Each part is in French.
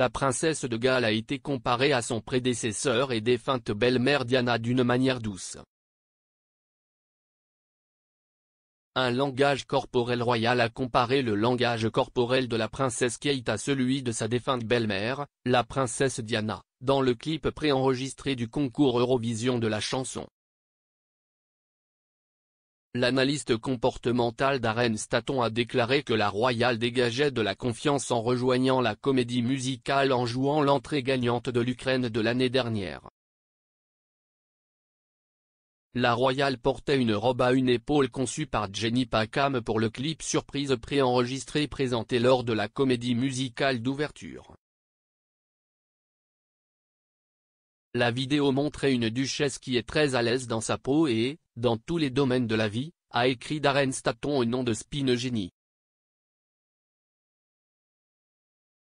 la princesse de Galles a été comparée à son prédécesseur et défunte belle-mère Diana d'une manière douce. Un langage corporel royal a comparé le langage corporel de la princesse Kate à celui de sa défunte belle-mère, la princesse Diana, dans le clip préenregistré du concours Eurovision de la chanson. L'analyste comportemental Darren Staton a déclaré que la Royale dégageait de la confiance en rejoignant la comédie musicale en jouant l'entrée gagnante de l'Ukraine de l'année dernière. La Royale portait une robe à une épaule conçue par Jenny Packham pour le clip surprise préenregistré présenté lors de la comédie musicale d'ouverture. La vidéo montrait une duchesse qui est très à l'aise dans sa peau et, dans tous les domaines de la vie, a écrit Darren Staton au nom de Spinogénie.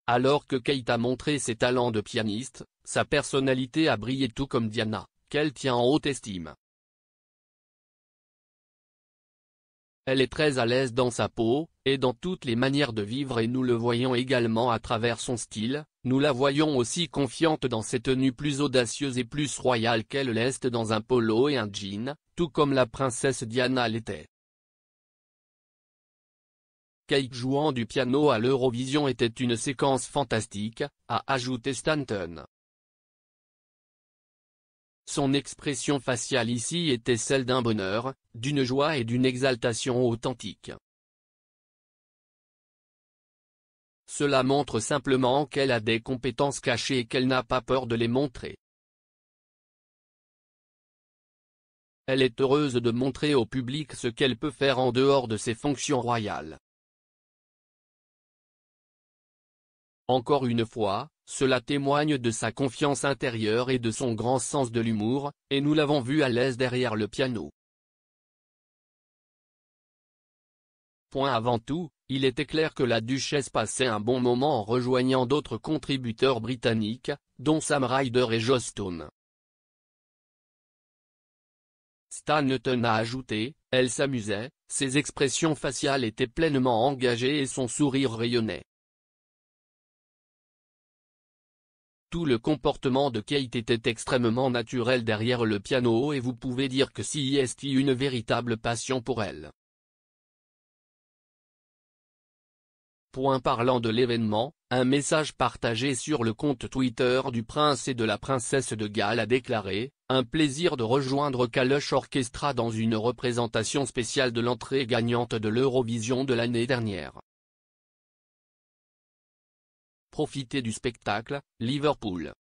Alors que Kate a montré ses talents de pianiste, sa personnalité a brillé tout comme Diana, qu'elle tient en haute estime. Elle est très à l'aise dans sa peau, et dans toutes les manières de vivre et nous le voyons également à travers son style, nous la voyons aussi confiante dans ses tenues plus audacieuses et plus royales qu'elle l'est dans un polo et un jean, tout comme la princesse Diana l'était. Cake jouant du piano à l'Eurovision était une séquence fantastique, a ajouté Stanton. Son expression faciale ici était celle d'un bonheur, d'une joie et d'une exaltation authentique. Cela montre simplement qu'elle a des compétences cachées et qu'elle n'a pas peur de les montrer. Elle est heureuse de montrer au public ce qu'elle peut faire en dehors de ses fonctions royales. Encore une fois, cela témoigne de sa confiance intérieure et de son grand sens de l'humour, et nous l'avons vu à l'aise derrière le piano. Point avant tout, il était clair que la duchesse passait un bon moment en rejoignant d'autres contributeurs britanniques, dont Sam Ryder et Joss Stone. Stan a ajouté, elle s'amusait, ses expressions faciales étaient pleinement engagées et son sourire rayonnait. Tout le comportement de Kate était extrêmement naturel derrière le piano et vous pouvez dire que si est une véritable passion pour elle. Point parlant de l'événement, un message partagé sur le compte Twitter du prince et de la princesse de Galles a déclaré, un plaisir de rejoindre Kalush Orchestra dans une représentation spéciale de l'entrée gagnante de l'Eurovision de l'année dernière. Profitez du spectacle, Liverpool.